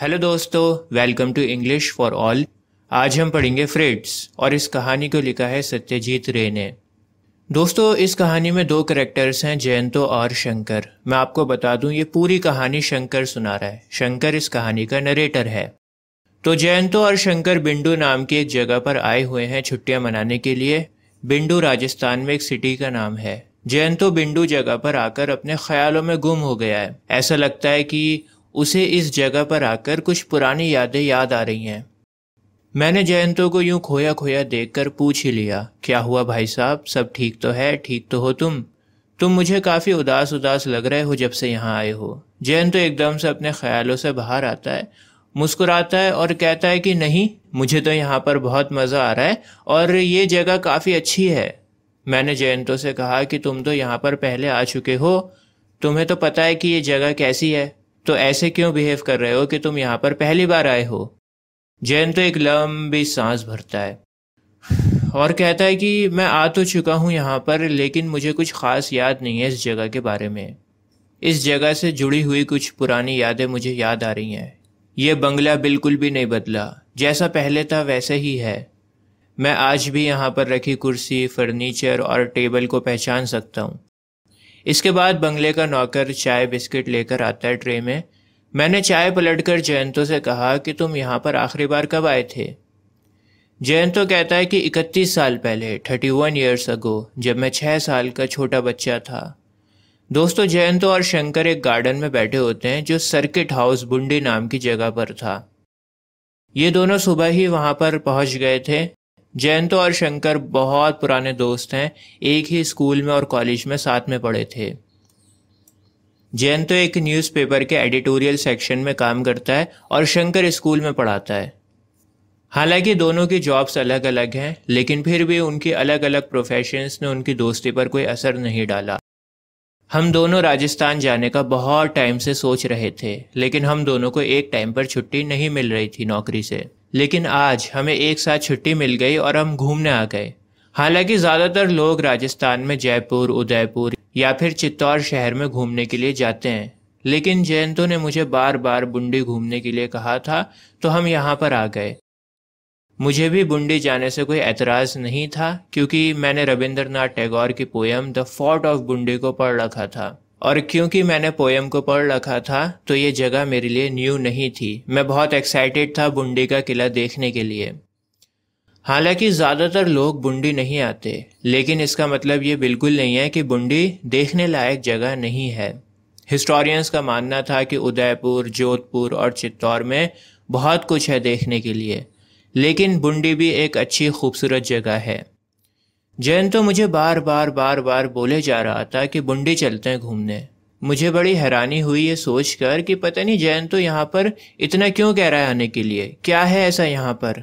Hello दोस्तों welcome to English for all आज हम पढ़ेंगे फ्रेड्स और इस कहानी को लिखा है सत्यजीत रे ने दोस्तों इस कहानी में दो करेक्टर्स हैं जयंतो और शंकर मैं आपको बता दूं ये पूरी कहानी शंकर सुना रहा है शंकर इस कहानी का नरेटर है तो जयंतो और शंकर बिंडू नाम की एक जगह पर आए हुए हैं छुट्टियां मनाने के लिए बिंडू राजस्थान में एक सिटी का नाम है जयंतो बिंडू जगह पर आकर अपने ख्यालों में गुम हो गया है ऐसा लगता है कि उसे इस जगह पर आकर कुछ पुरानी यादें याद आ रही हैं मैंने जयंतो को यूं खोया खोया देखकर पूछ ही लिया क्या हुआ भाई साहब सब ठीक तो है ठीक तो हो तुम तुम मुझे काफ़ी उदास उदास लग रहे हो जब से यहाँ आए हो जयंत तो एकदम से अपने ख्यालों से बाहर आता है मुस्कुराता है और कहता है कि नहीं मुझे तो यहाँ पर बहुत मज़ा आ रहा है और ये जगह काफ़ी अच्छी है मैंने जयंतो से कहा कि तुम तो यहाँ पर पहले आ चुके हो तुम्हें तो पता है कि ये जगह कैसी है तो ऐसे क्यों बिहेव कर रहे हो कि तुम यहां पर पहली बार आए हो जैन तो एक लंबी सांस भरता है और कहता है कि मैं आ तो चुका हूं यहां पर लेकिन मुझे कुछ ख़ास याद नहीं है इस जगह के बारे में इस जगह से जुड़ी हुई कुछ पुरानी यादें मुझे याद आ रही हैं यह बंगला बिल्कुल भी नहीं बदला जैसा पहले था वैसे ही है मैं आज भी यहाँ पर रखी कुर्सी फर्नीचर और टेबल को पहचान सकता हूँ इसके बाद बंगले का नौकर चाय बिस्किट लेकर आता है ट्रे में मैंने चाय पलटकर जयंतो से कहा कि तुम यहाँ पर आखिरी बार कब आए थे जयंतो कहता है कि 31 साल पहले 31 वन ईयर्स अगो जब मैं छः साल का छोटा बच्चा था दोस्तों जयंतो और शंकर एक गार्डन में बैठे होते हैं जो सर्किट हाउस बुंडी नाम की जगह पर था ये दोनों सुबह ही वहाँ पर पहुँच गए थे जयंत और शंकर बहुत पुराने दोस्त हैं एक ही स्कूल में और कॉलेज में साथ में पढ़े थे जयंत एक न्यूज़पेपर के एडिटोरियल सेक्शन में काम करता है और शंकर स्कूल में पढ़ाता है हालांकि दोनों की जॉब्स अलग अलग हैं लेकिन फिर भी उनके अलग अलग प्रोफेशंस ने उनकी दोस्ती पर कोई असर नहीं डाला हम दोनों राजस्थान जाने का बहुत टाइम से सोच रहे थे लेकिन हम दोनों को एक टाइम पर छुट्टी नहीं मिल रही थी नौकरी से लेकिन आज हमें एक साथ छुट्टी मिल गई और हम घूमने आ गए हालांकि ज़्यादातर लोग राजस्थान में जयपुर उदयपुर या फिर चित्तौड़ शहर में घूमने के लिए जाते हैं लेकिन जयंतो ने मुझे बार बार बुंडी घूमने के लिए कहा था तो हम यहाँ पर आ गए मुझे भी बुंडी जाने से कोई एतराज़ नहीं था क्योंकि मैंने रविंद्रनाथ टैगोर की poem the fort of Bundi को पढ़ रखा था और क्योंकि मैंने पोएम को पढ़ रखा था तो ये जगह मेरे लिए न्यू नहीं थी मैं बहुत एक्साइटेड था बुंडी का किला देखने के लिए हालांकि ज़्यादातर लोग बुंडी नहीं आते लेकिन इसका मतलब ये बिल्कुल नहीं है कि बुंडी देखने लायक जगह नहीं है हिस्टोरियंस का मानना था कि उदयपुर जोधपुर और चित्तौड़ में बहुत कुछ है देखने के लिए लेकिन बुंडी भी एक अच्छी खूबसूरत जगह है जैन तो मुझे बार बार बार बार बोले जा रहा था कि बुंडी चलते हैं घूमने मुझे बड़ी हैरानी हुई ये सोच कर कि पता नहीं जैन तो यहाँ पर इतना क्यों कह रहा है आने के लिए क्या है ऐसा यहाँ पर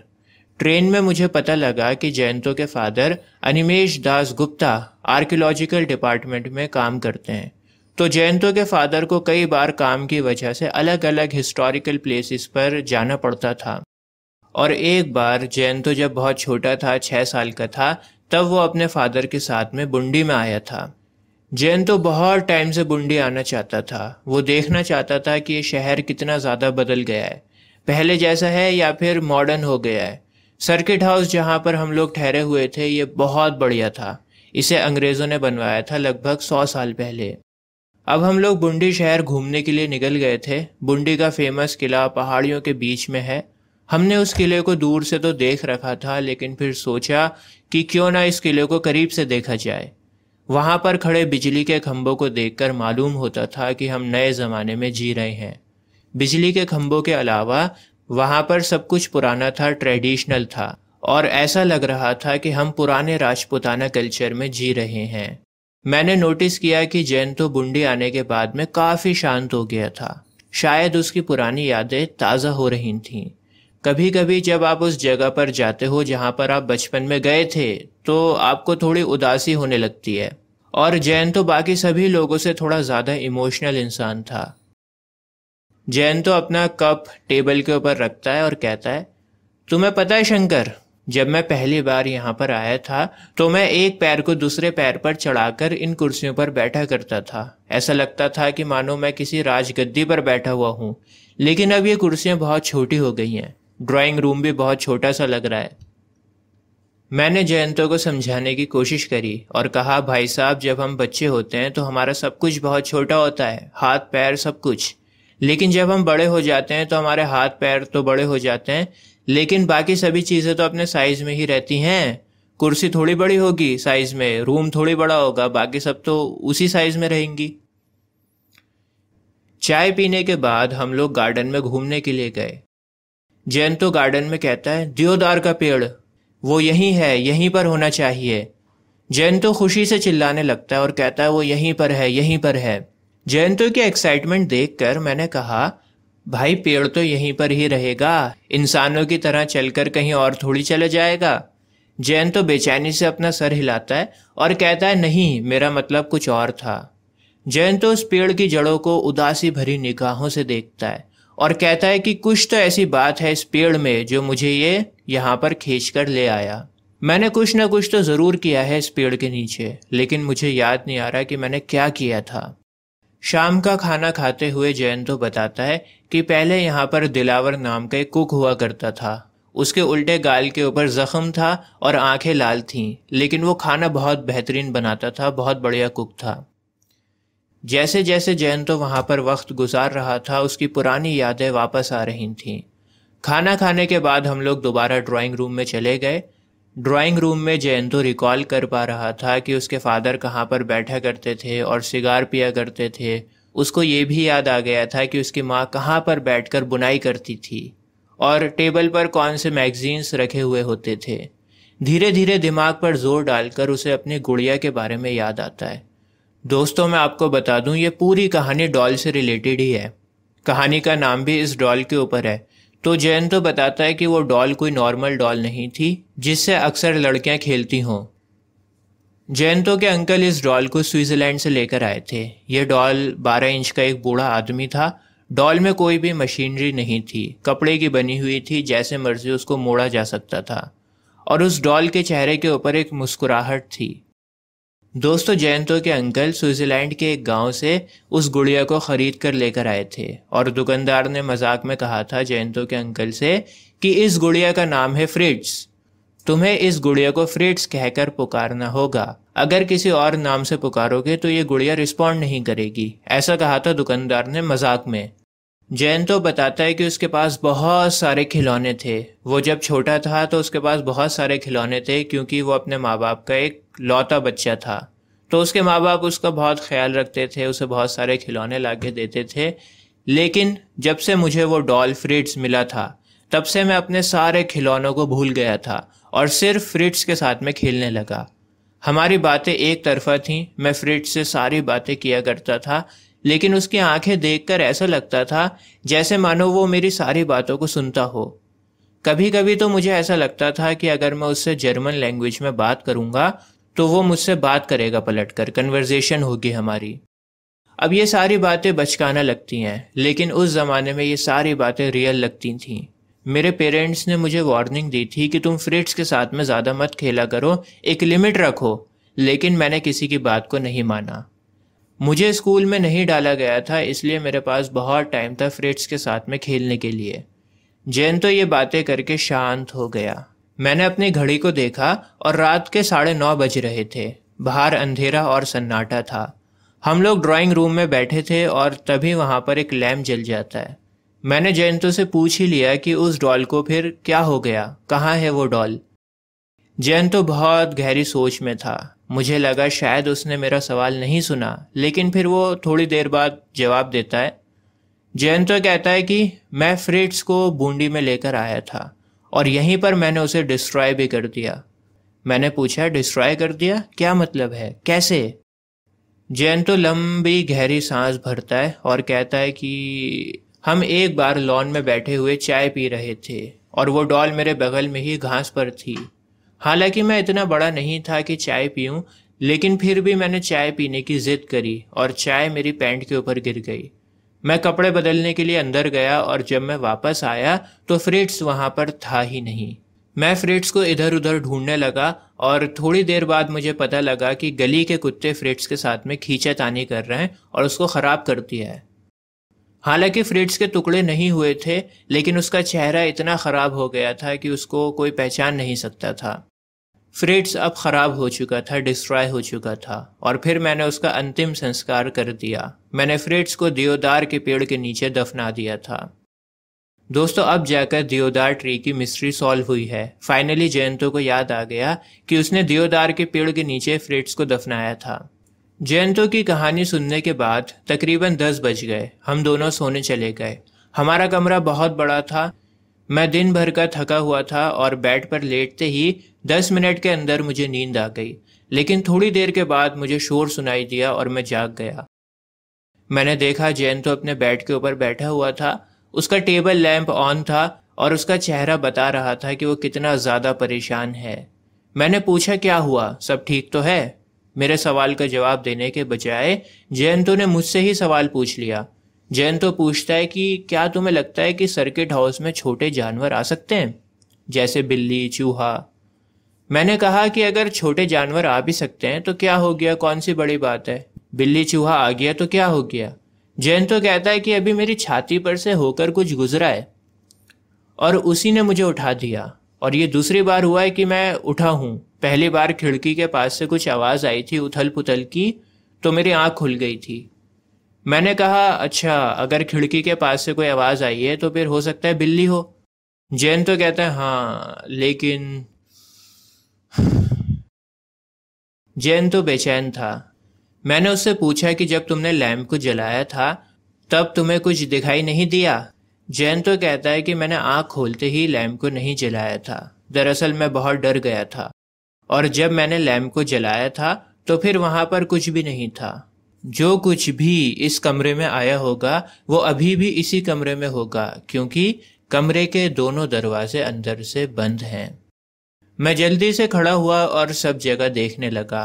ट्रेन में मुझे पता लगा कि जयंतो के father Animesh Das Gupta archaeological department में काम करते हैं तो जयंतो के फादर को कई बार काम की वजह से अलग अलग हिस्टोरिकल प्लेसेस पर जाना पड़ता था और एक बार जयंतो जब बहुत छोटा था छः साल का था तब वो अपने फादर के साथ में बुंडी में आया था जैन तो बहुत टाइम से बुंडी आना चाहता था वो देखना चाहता था कि ये शहर कितना ज़्यादा बदल गया है पहले जैसा है या फिर मॉडर्न हो गया है सर्किट हाउस जहाँ पर हम लोग ठहरे हुए थे ये बहुत बढ़िया था इसे अंग्रेज़ों ने बनवाया था लगभग सौ साल पहले अब हम लोग बुंडी शहर घूमने के लिए निकल गए थे बुंडी का फेमस किला पहाड़ियों के बीच में है हमने उस किले को दूर से तो देख रखा था लेकिन फिर सोचा कि क्यों ना इस किले को करीब से देखा जाए वहाँ पर खड़े बिजली के खम्भों को देखकर मालूम होता था कि हम नए ज़माने में जी रहे हैं बिजली के खम्भों के अलावा वहाँ पर सब कुछ पुराना था ट्रेडिशनल था और ऐसा लग रहा था कि हम पुराने राजपुताना कल्चर में जी रहे हैं मैंने नोटिस किया कि जैन तो बुंडी आने के बाद में काफ़ी शांत हो गया था शायद उसकी पुरानी यादें ताज़ा हो रही थीं कभी कभी जब आप उस जगह पर जाते हो जहाँ पर आप बचपन में गए थे तो आपको थोड़ी उदासी होने लगती है और जैन तो बाकी सभी लोगों से थोड़ा ज़्यादा इमोशनल इंसान था जैन तो अपना कप टेबल के ऊपर रखता है और कहता है तुम्हें पता है शंकर जब मैं पहली बार यहाँ पर आया था तो मैं एक पैर को दूसरे पैर पर चढ़ाकर इन कुर्सियों पर बैठा करता था ऐसा लगता था कि मानो मैं किसी राजगद्दी पर बैठा हुआ हूँ लेकिन अब ये कुर्सियाँ बहुत छोटी हो गई हैं ड्राइंग रूम भी बहुत छोटा सा लग रहा है मैंने जयंतो को समझाने की कोशिश करी और कहा भाई साहब जब हम बच्चे होते हैं तो हमारा सब कुछ बहुत छोटा होता है हाथ पैर सब कुछ लेकिन जब हम बड़े हो जाते हैं तो हमारे हाथ पैर तो बड़े हो जाते हैं लेकिन बाकी सभी चीज़ें तो अपने साइज़ में ही रहती हैं कुर्सी थोड़ी बड़ी होगी साइज़ में रूम थोड़ी बड़ा होगा बाकी सब तो उसी साइज़ में रहेंगी चाय पीने के बाद हम लोग गार्डन में घूमने के लिए गए जैन तो गार्डन में कहता है दियोदार का पेड़ वो यहीं है यहीं पर होना चाहिए जैन तो खुशी से चिल्लाने लगता है और कहता है वो यहीं पर है यहीं पर है जैन तो की एक्साइटमेंट देखकर मैंने कहा भाई पेड़ तो यहीं पर ही रहेगा इंसानों की तरह चलकर कहीं और थोड़ी चला जाएगा जैन तो बेचैनी से अपना सर हिलाता है और कहता है नहीं मेरा मतलब कुछ और था जैन तो उस पेड़ की जड़ों को उदासी भरी निगाहों से देखता है और कहता है कि कुछ तो ऐसी बात है इस पेड़ में जो मुझे ये यहाँ पर खींच कर ले आया मैंने कुछ ना कुछ तो ज़रूर किया है इस पेड़ के नीचे लेकिन मुझे याद नहीं आ रहा कि मैंने क्या किया था शाम का खाना खाते हुए जैन तो बताता है कि पहले यहाँ पर दिलावर नाम का एक कुक हुआ करता था उसके उल्टे गाल के ऊपर जख्म था और आंखें लाल थीं लेकिन वो खाना बहुत बेहतरीन बनाता था बहुत बढ़िया कुक था जैसे जैसे जयंतो वहाँ पर वक्त गुजार रहा था उसकी पुरानी यादें वापस आ रही थीं खाना खाने के बाद हम लोग दोबारा ड्राइंग रूम में चले गए ड्राइंग रूम में जयंतो रिकॉल कर पा रहा था कि उसके फादर कहाँ पर बैठा करते थे और सिगार पिया करते थे उसको ये भी याद आ गया था कि उसकी माँ कहाँ पर कर बुनाई करती थी और टेबल पर कौन से मैगजीन्स रखे हुए होते थे धीरे धीरे दिमाग पर जोर डालकर उसे अपनी गुड़िया के बारे में याद आता है दोस्तों मैं आपको बता दूं ये पूरी कहानी डॉल से रिलेटेड ही है कहानी का नाम भी इस डॉल के ऊपर है तो जैन तो बताता है कि वो डॉल कोई नॉर्मल डॉल नहीं थी जिससे अक्सर लड़कियां खेलती हों जयंतो के अंकल इस डॉल को स्विट्ज़रलैंड से लेकर आए थे ये डॉल 12 इंच का एक बूढ़ा आदमी था डॉल में कोई भी मशीनरी नहीं थी कपड़े की बनी हुई थी जैसे मर्जी उसको मोड़ा जा सकता था और उस डॉल के चेहरे के ऊपर एक मुस्कुराहट थी दोस्तों जयंतो के अंकल स्विट्जरलैंड के एक गांव से उस गुड़िया को खरीद कर लेकर आए थे और दुकानदार ने मजाक में कहा था जयंतो के अंकल से कि इस गुड़िया का नाम है फ्रिट्स तुम्हें इस गुड़िया को फ्रिट्स कहकर पुकारना होगा अगर किसी और नाम से पुकारोगे तो ये गुड़िया रिस्पॉन्ड नहीं करेगी ऐसा कहा था दुकानदार ने मजाक में जयंतो बताता है कि उसके पास बहुत सारे खिलौने थे वो जब छोटा था तो उसके पास बहुत सारे खिलौने थे क्योंकि वो अपने माँ बाप का एक लौता बच्चा था तो उसके माँ बाप उसका बहुत ख्याल रखते थे उसे बहुत सारे खिलौने ला के देते थे लेकिन जब से मुझे वो डॉल फ्रिट्स मिला था तब से मैं अपने सारे खिलौनों को भूल गया था और सिर्फ फ्रिट्स के साथ में खेलने लगा हमारी बातें एक तरफा थीं मैं फ्रिट्स से सारी बातें किया करता था लेकिन उसकी आंखें देखकर ऐसा लगता था जैसे मानो वो मेरी सारी बातों को सुनता हो कभी कभी तो मुझे ऐसा लगता था कि अगर मैं उससे जर्मन लैंग्वेज में बात करूंगा तो वो मुझसे बात करेगा पलट कर कन्वर्जेशन होगी हमारी अब ये सारी बातें बचकाना लगती हैं लेकिन उस ज़माने में ये सारी बातें रियल लगती थीं मेरे पेरेंट्स ने मुझे वार्निंग दी थी कि तुम फ्रिट्स के साथ में ज़्यादा मत खेला करो एक लिमिट रखो लेकिन मैंने किसी की बात को नहीं माना मुझे स्कूल में नहीं डाला गया था इसलिए मेरे पास बहुत टाइम था फ्रिट्स के साथ में खेलने के लिए जैन तो ये बातें करके शांत हो गया मैंने अपनी घड़ी को देखा और रात के साढ़े नौ बज रहे थे बाहर अंधेरा और सन्नाटा था हम लोग ड्राइंग रूम में बैठे थे और तभी वहाँ पर एक लैम्प जल जाता है मैंने जयंतो से पूछ ही लिया कि उस डॉल को फिर क्या हो गया कहाँ है वो डॉल जयंतो बहुत गहरी सोच में था मुझे लगा शायद उसने मेरा सवाल नहीं सुना लेकिन फिर वो थोड़ी देर बाद जवाब देता है जयंतो कहता है कि मैं फ्रिट्स को बूंदी में लेकर आया था और यहीं पर मैंने उसे डिस्ट्रॉय भी कर दिया मैंने पूछा डिस्ट्रॉय कर दिया क्या मतलब है कैसे जैन तो लंबी गहरी सांस भरता है और कहता है कि हम एक बार लॉन में बैठे हुए चाय पी रहे थे और वो डॉल मेरे बगल में ही घास पर थी हालांकि मैं इतना बड़ा नहीं था कि चाय पीऊँ लेकिन फिर भी मैंने चाय पीने की ज़िद करी और चाय मेरी पैंट के ऊपर गिर गई मैं कपड़े बदलने के लिए अंदर गया और जब मैं वापस आया तो फ्रिट्स वहाँ पर था ही नहीं मैं फ्रिट्स को इधर उधर ढूंढने लगा और थोड़ी देर बाद मुझे पता लगा कि गली के कुत्ते फ्रिट्स के साथ में खींचातानी कर रहे हैं और उसको ख़राब कर दिया है हालांकि फ्रिट्स के टुकड़े नहीं हुए थे लेकिन उसका चेहरा इतना ख़राब हो गया था कि उसको कोई पहचान नहीं सकता था फ्रिट्स अब ख़राब हो चुका था डिस्ट्रॉय हो चुका था और फिर मैंने उसका अंतिम संस्कार कर दिया मैंने फ्रिट्स को दियोदार के पेड़ के नीचे दफना दिया था दोस्तों अब जाकर दियोदार ट्री की मिस्ट्री सॉल्व हुई है फाइनली जयंतो को याद आ गया कि उसने दियोदार के पेड़ के नीचे फ्रिट्स को दफनाया था जयंतो की कहानी सुनने के बाद तकरीबन दस बज गए हम दोनों सोने चले गए हमारा कमरा बहुत बड़ा था मैं दिन भर का थका हुआ था और बेड पर लेटते ही दस मिनट के अंदर मुझे नींद आ गई लेकिन थोड़ी देर के बाद मुझे शोर सुनाई दिया और मैं जाग गया मैंने देखा जैन तो अपने बेड के ऊपर बैठा हुआ था उसका टेबल लैंप ऑन था और उसका चेहरा बता रहा था कि वो कितना ज़्यादा परेशान है मैंने पूछा क्या हुआ सब ठीक तो है मेरे सवाल का जवाब देने के बजाय जयंतो ने मुझसे ही सवाल पूछ लिया जयंतो पूछता है कि क्या तुम्हें लगता है कि सर्किट हाउस में छोटे जानवर आ सकते हैं जैसे बिल्ली चूहा मैंने कहा कि अगर छोटे जानवर आ भी सकते हैं तो क्या हो गया कौन सी बड़ी बात है बिल्ली चूहा आ गया तो क्या हो गया जैन तो कहता है कि अभी मेरी छाती पर से होकर कुछ गुजरा है और उसी ने मुझे उठा दिया और ये दूसरी बार हुआ है कि मैं उठा हूँ पहली बार खिड़की के पास से कुछ आवाज़ आई थी उथल पुथल की तो मेरी आँख खुल गई थी मैंने कहा अच्छा अगर खिड़की के पास से कोई आवाज़ आई है तो फिर हो सकता है बिल्ली हो जैन तो कहता है हाँ लेकिन जैन तो बेचैन था मैंने उससे पूछा कि जब तुमने लैम्प को जलाया था तब तुम्हें कुछ दिखाई नहीं दिया जैन तो कहता है कि मैंने आंख खोलते ही लैम्प को नहीं जलाया था दरअसल मैं बहुत डर गया था और जब मैंने लैम्प को जलाया था तो फिर वहां पर कुछ भी नहीं था जो कुछ भी इस कमरे में आया होगा वो अभी भी इसी कमरे में होगा क्योंकि कमरे के दोनों दरवाजे अंदर से बंद हैं मैं जल्दी से खड़ा हुआ और सब जगह देखने लगा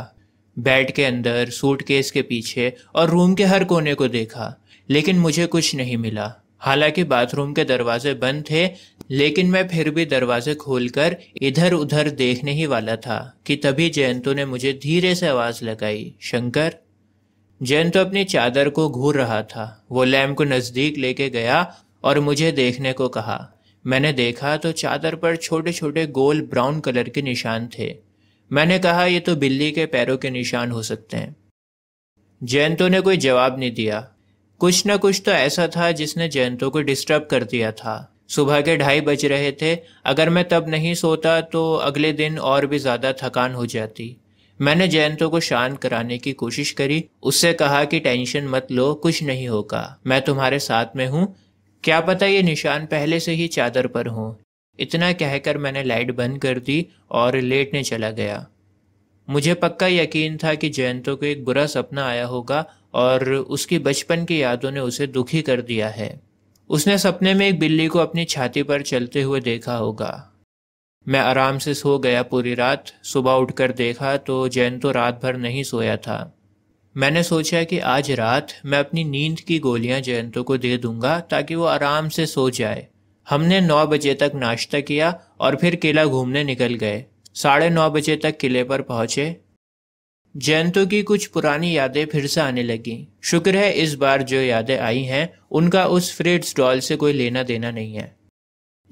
बेड के अंदर सूटकेस के पीछे और रूम के हर कोने को देखा लेकिन मुझे कुछ नहीं मिला हालांकि बाथरूम के दरवाजे बंद थे लेकिन मैं फिर भी दरवाजे खोलकर इधर उधर देखने ही वाला था कि तभी जयंतु ने मुझे धीरे से आवाज़ लगाई शंकर जैन तो अपनी चादर को घूर रहा था वो लैम्प को नज़दीक लेके गया और मुझे देखने को कहा मैंने देखा तो चादर पर छोटे छोटे गोल ब्राउन कलर के निशान थे मैंने कहा ये तो बिल्ली के पैरों के निशान हो सकते हैं जयंतो ने कोई जवाब नहीं दिया कुछ ना कुछ तो ऐसा था जिसने जयंतो को डिस्टर्ब कर दिया था सुबह के ढाई बज रहे थे अगर मैं तब नहीं सोता तो अगले दिन और भी ज़्यादा थकान हो जाती मैंने जयंतो को शांत कराने की कोशिश करी उससे कहा कि टेंशन मत लो कुछ नहीं होगा मैं तुम्हारे साथ में हूँ क्या पता ये निशान पहले से ही चादर पर हो इतना कहकर मैंने लाइट बंद कर दी और लेटने चला गया मुझे पक्का यकीन था कि जयंतो को एक बुरा सपना आया होगा और उसकी बचपन की यादों ने उसे दुखी कर दिया है उसने सपने में एक बिल्ली को अपनी छाती पर चलते हुए देखा होगा मैं आराम से सो गया पूरी रात सुबह उठकर देखा तो जैन तो रात भर नहीं सोया था मैंने सोचा कि आज रात मैं अपनी नींद की गोलियां जयंतों को दे दूंगा ताकि वो आराम से सो जाए हमने नौ बजे तक नाश्ता किया और फिर किला घूमने निकल गए साढ़े नौ बजे तक किले पर पहुंचे जयंतो की कुछ पुरानी यादें फिर से आने लगीं शुक्र है इस बार जो यादें आई हैं उनका उस फ्रिट्स डॉल से कोई लेना देना नहीं है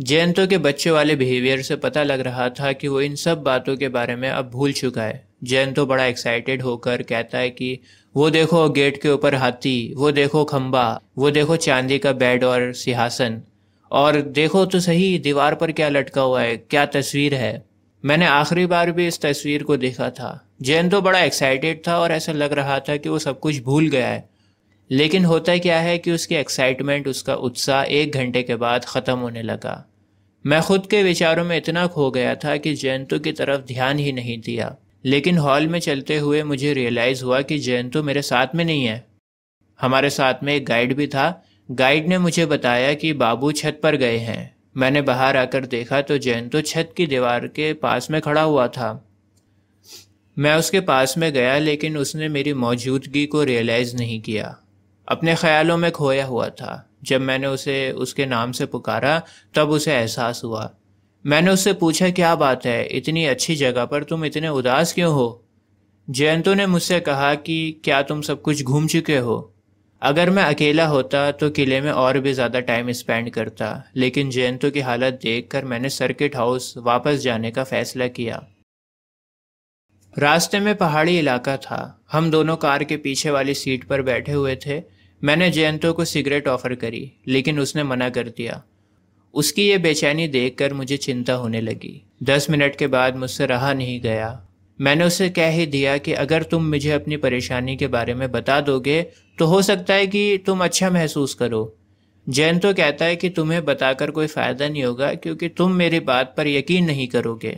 जयंतो के बच्चे वाले बिहेवियर से पता लग रहा था कि वो इन सब बातों के बारे में अब भूल चुका है जयंतो बड़ा एक्साइटेड होकर कहता है कि वो देखो गेट के ऊपर हाथी वो देखो खम्बा वो देखो चांदी का बेड और सिंहासन और देखो तो सही दीवार पर क्या लटका हुआ है क्या तस्वीर है मैंने आखिरी बार भी इस तस्वीर को देखा था जयंतो बड़ा एक्साइटेड था और ऐसा लग रहा था कि वो सब कुछ भूल गया है लेकिन होता क्या है कि उसकी एक्साइटमेंट उसका उत्साह एक घंटे के बाद ख़त्म होने लगा मैं खुद के विचारों में इतना खो गया था कि जयंतु की तरफ ध्यान ही नहीं दिया लेकिन हॉल में चलते हुए मुझे रियलाइज़ हुआ कि जयंतु मेरे साथ में नहीं है हमारे साथ में एक गाइड भी था गाइड ने मुझे बताया कि बाबू छत पर गए हैं मैंने बाहर आकर देखा तो जयंतु छत की दीवार के पास में खड़ा हुआ था मैं उसके पास में गया लेकिन उसने मेरी मौजूदगी को रियलाइज़ नहीं किया अपने ख्यालों में खोया हुआ था जब मैंने उसे उसके नाम से पुकारा तब उसे एहसास हुआ मैंने उससे पूछा क्या बात है इतनी अच्छी जगह पर तुम इतने उदास क्यों हो जयंतु ने मुझसे कहा कि क्या तुम सब कुछ घूम चुके हो अगर मैं अकेला होता तो किले में और भी ज़्यादा टाइम स्पेंड करता लेकिन जयंतु की हालत देख मैंने सर्किट हाउस वापस जाने का फैसला किया रास्ते में पहाड़ी इलाका था हम दोनों कार के पीछे वाली सीट पर बैठे हुए थे मैंने जयंतो को सिगरेट ऑफर करी लेकिन उसने मना कर दिया उसकी ये बेचैनी देखकर मुझे चिंता होने लगी दस मिनट के बाद मुझसे रहा नहीं गया मैंने उसे कह ही दिया कि अगर तुम मुझे अपनी परेशानी के बारे में बता दोगे तो हो सकता है कि तुम अच्छा महसूस करो जैन तो कहता है कि तुम्हें बताकर कोई फ़ायदा नहीं होगा क्योंकि तुम मेरी बात पर यकीन नहीं करोगे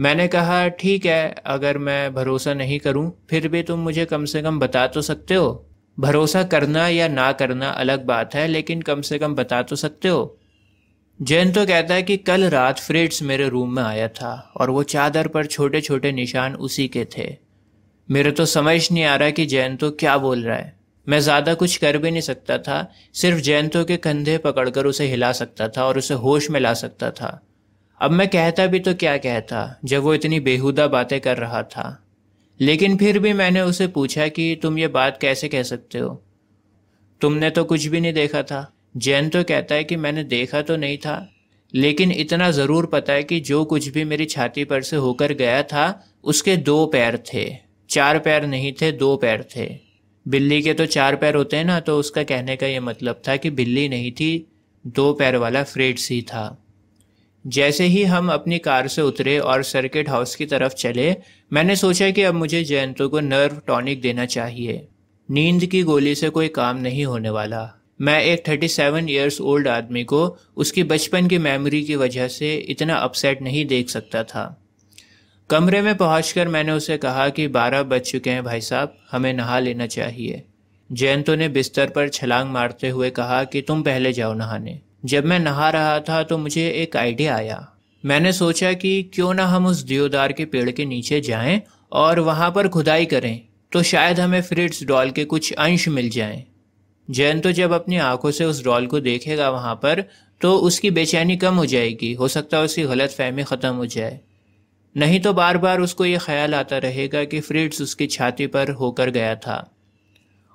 मैंने कहा ठीक है अगर मैं भरोसा नहीं करूं फिर भी तुम मुझे कम से कम बता तो सकते हो भरोसा करना या ना करना अलग बात है लेकिन कम से कम बता तो सकते हो जैन तो कहता है कि कल रात फ्रिट्स मेरे रूम में आया था और वो चादर पर छोटे छोटे निशान उसी के थे मेरे तो समझ नहीं आ रहा कि जैन तो क्या बोल रहा है मैं ज़्यादा कुछ कर भी नहीं सकता था सिर्फ जैनतो के कंधे पकड़कर उसे हिला सकता था और उसे होश में ला सकता था अब मैं कहता भी तो क्या कहता जब वो इतनी बेहुदा बातें कर रहा था लेकिन फिर भी मैंने उसे पूछा कि तुम ये बात कैसे कह सकते हो तुमने तो कुछ भी नहीं देखा था जैन तो कहता है कि मैंने देखा तो नहीं था लेकिन इतना ज़रूर पता है कि जो कुछ भी मेरी छाती पर से होकर गया था उसके दो पैर थे चार पैर नहीं थे दो पैर थे बिल्ली के तो चार पैर होते हैं ना तो उसका कहने का ये मतलब था कि बिल्ली नहीं थी दो पैर वाला फ्रेड्स ही था जैसे ही हम अपनी कार से उतरे और सर्किट हाउस की तरफ चले मैंने सोचा कि अब मुझे जयंतो को नर्व टॉनिक देना चाहिए नींद की गोली से कोई काम नहीं होने वाला मैं एक 37 सेवन ईयर्स ओल्ड आदमी को उसकी बचपन की मेमोरी की वजह से इतना अपसेट नहीं देख सकता था कमरे में पहुँच मैंने उसे कहा कि बारह बज चुके हैं भाई साहब हमें नहा लेना चाहिए जयंतो ने बिस्तर पर छलांग मारते हुए कहा कि तुम पहले जाओ नहाने जब मैं नहा रहा था तो मुझे एक आइडिया आया मैंने सोचा कि क्यों ना हम उस दियोदार के पेड़ के नीचे जाएं और वहाँ पर खुदाई करें तो शायद हमें फ्रिट्स डॉल के कुछ अंश मिल जाएं। जैन तो जब अपनी आंखों से उस डॉल को देखेगा वहाँ पर तो उसकी बेचैनी कम हो जाएगी हो सकता है उसकी गलत फहमी ख़त्म हो जाए नहीं तो बार बार उसको ये ख्याल आता रहेगा कि फ्रिट्स उसकी छाती पर होकर गया था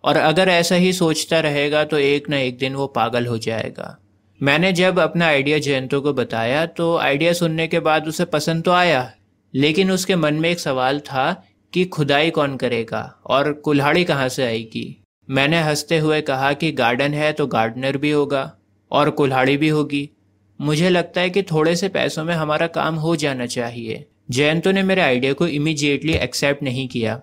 और अगर ऐसा ही सोचता रहेगा तो एक ना एक दिन वो पागल हो जाएगा मैंने जब अपना आइडिया जयंतो को बताया तो आइडिया सुनने के बाद उसे पसंद तो आया लेकिन उसके मन में एक सवाल था कि खुदाई कौन करेगा और कुल्हाड़ी कहाँ से आएगी मैंने हंसते हुए कहा कि गार्डन है तो गार्डनर भी होगा और कुल्हाड़ी भी होगी मुझे लगता है कि थोड़े से पैसों में हमारा काम हो जाना चाहिए जयंतो ने मेरे आइडिया को इमीजिएटली एक्सेप्ट नहीं किया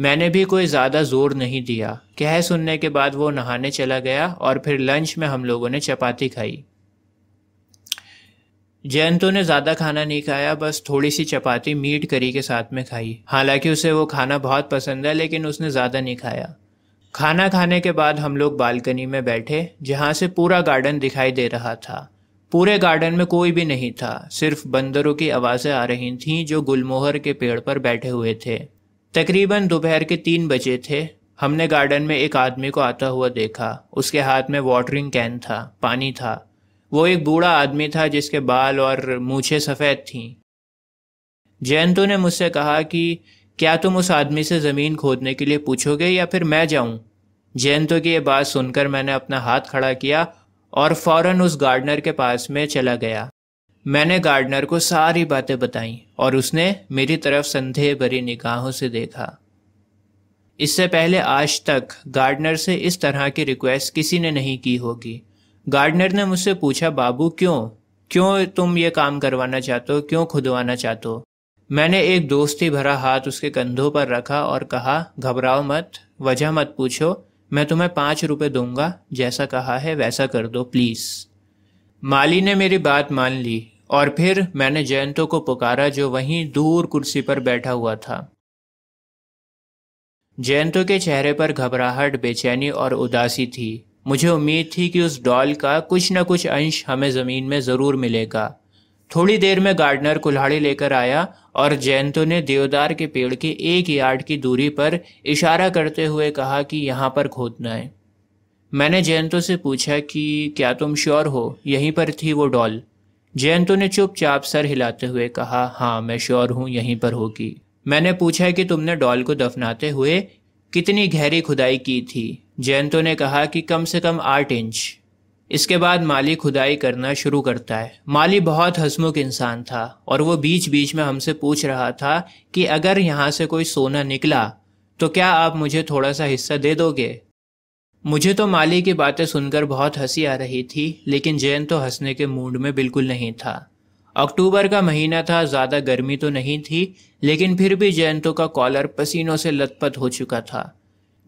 मैंने भी कोई ज़्यादा जोर नहीं दिया कह सुनने के बाद वो नहाने चला गया और फिर लंच में हम लोगों ने चपाती खाई जयंतों ने ज़्यादा खाना नहीं खाया बस थोड़ी सी चपाती मीट करी के साथ में खाई हालांकि उसे वो खाना बहुत पसंद है लेकिन उसने ज़्यादा नहीं खाया खाना खाने के बाद हम लोग बालकनी में बैठे जहाँ से पूरा गार्डन दिखाई दे रहा था पूरे गार्डन में कोई भी नहीं था सिर्फ बंदरों की आवाज़ें आ रही थीं जो गुलमोहर के पेड़ पर बैठे हुए थे तकरीबन दोपहर के तीन बजे थे हमने गार्डन में एक आदमी को आता हुआ देखा उसके हाथ में वाटरिंग कैन था पानी था वो एक बूढ़ा आदमी था जिसके बाल और मूछे सफ़ेद थीं जयंतु ने मुझसे कहा कि क्या तुम उस आदमी से ज़मीन खोदने के लिए पूछोगे या फिर मैं जाऊं? जयंतु की ये बात सुनकर मैंने अपना हाथ खड़ा किया और फौरन उस गार्डनर के पास में चला गया मैंने गार्डनर को सारी बातें बताईं और उसने मेरी तरफ संदेह भरी निगाहों से देखा इससे पहले आज तक गार्डनर से इस तरह की रिक्वेस्ट किसी ने नहीं की होगी गार्डनर ने मुझसे पूछा बाबू क्यों क्यों तुम ये काम करवाना चाहते हो क्यों खुदवाना चाहते हो मैंने एक दोस्ती भरा हाथ उसके कंधों पर रखा और कहा घबराओ मत वजह मत पूछो मैं तुम्हें पाँच रुपये दूंगा जैसा कहा है वैसा कर दो प्लीज़ माली ने मेरी बात मान ली और फिर मैंने जयंतो को पुकारा जो वहीं दूर कुर्सी पर बैठा हुआ था जयंतो के चेहरे पर घबराहट बेचैनी और उदासी थी मुझे उम्मीद थी कि उस डॉल का कुछ न कुछ अंश हमें ज़मीन में ज़रूर मिलेगा थोड़ी देर में गार्डनर कुल्हाड़ी लेकर आया और जयंतो ने देवदार के पेड़ के एक यार्ड की दूरी पर इशारा करते हुए कहा कि यहाँ पर खोदना है मैंने जयंतो से पूछा कि क्या तुम श्योर हो यहीं पर थी वो डॉल जयंतो ने चुपचाप सर हिलाते हुए कहा हाँ मैं श्योर हूँ यहीं पर होगी मैंने पूछा कि तुमने डॉल को दफनाते हुए कितनी गहरी खुदाई की थी जयंतो ने कहा कि कम से कम आठ इंच इसके बाद माली खुदाई करना शुरू करता है माली बहुत हसमुख इंसान था और वो बीच बीच में हमसे पूछ रहा था कि अगर यहाँ से कोई सोना निकला तो क्या आप मुझे थोड़ा सा हिस्सा दे दोगे मुझे तो माली की बातें सुनकर बहुत हंसी आ रही थी लेकिन जैन तो हंसने के मूड में बिल्कुल नहीं था अक्टूबर का महीना था ज़्यादा गर्मी तो नहीं थी लेकिन फिर भी जयंतो का कॉलर पसीनों से लतपत हो चुका था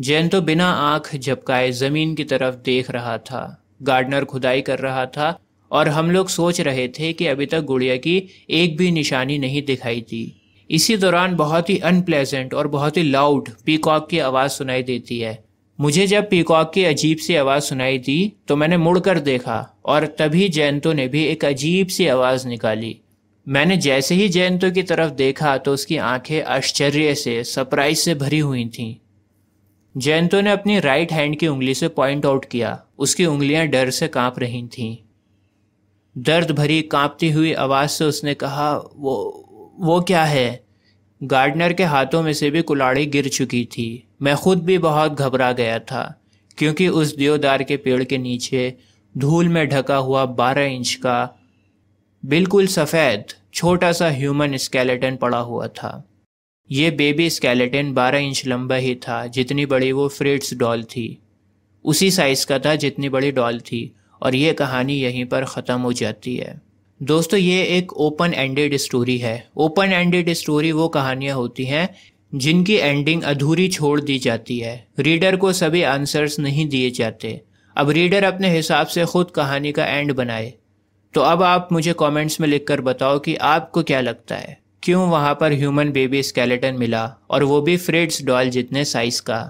जयंतो बिना आंख झपकाए ज़मीन की तरफ देख रहा था गार्डनर खुदाई कर रहा था और हम लोग सोच रहे थे कि अभी तक गुड़िया की एक भी निशानी नहीं दिखाई दी इसी दौरान बहुत ही अनप्लेजेंट और बहुत ही लाउड पीकॉक की आवाज़ सुनाई देती है मुझे जब पीकॉक की अजीब सी आवाज़ सुनाई दी तो मैंने मुड़कर देखा और तभी जयंतो ने भी एक अजीब सी आवाज़ निकाली मैंने जैसे ही जयंतो की तरफ देखा तो उसकी आंखें आश्चर्य से सरप्राइज से भरी हुई थीं जयंतो ने अपनी राइट हैंड की उंगली से पॉइंट आउट किया उसकी उंगलियां डर से कांप रही थीं दर्द भरी कांपती हुई आवाज़ से उसने कहा वो वो क्या है गार्डनर के हाथों में से भी कुलाड़ी गिर चुकी थी मैं खुद भी बहुत घबरा गया था क्योंकि उस देवदार के पेड़ के नीचे धूल में ढका हुआ बारह इंच का बिल्कुल सफ़ेद छोटा सा ह्यूमन स्केलेटन पड़ा हुआ था ये बेबी स्केलेटन 12 इंच लंबा ही था जितनी बड़ी वो फ्रिट्स डॉल थी उसी साइज़ का था जितनी बड़ी डॉल थी और ये कहानी यहीं पर ख़त्म हो जाती है दोस्तों ये एक ओपन एंडेड स्टोरी है ओपन एंडेड स्टोरी वो कहानियाँ होती हैं जिनकी एंडिंग अधूरी छोड़ दी जाती है रीडर को सभी आंसर्स नहीं दिए जाते अब रीडर अपने हिसाब से खुद कहानी का एंड बनाए तो अब आप मुझे कमेंट्स में लिखकर बताओ कि आपको क्या लगता है क्यों वहाँ पर ह्यूमन बेबी स्केलेटन मिला और वो भी फ्रेड्स डॉल जितने साइज का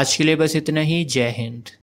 आज के लिए बस इतना ही जय हिंद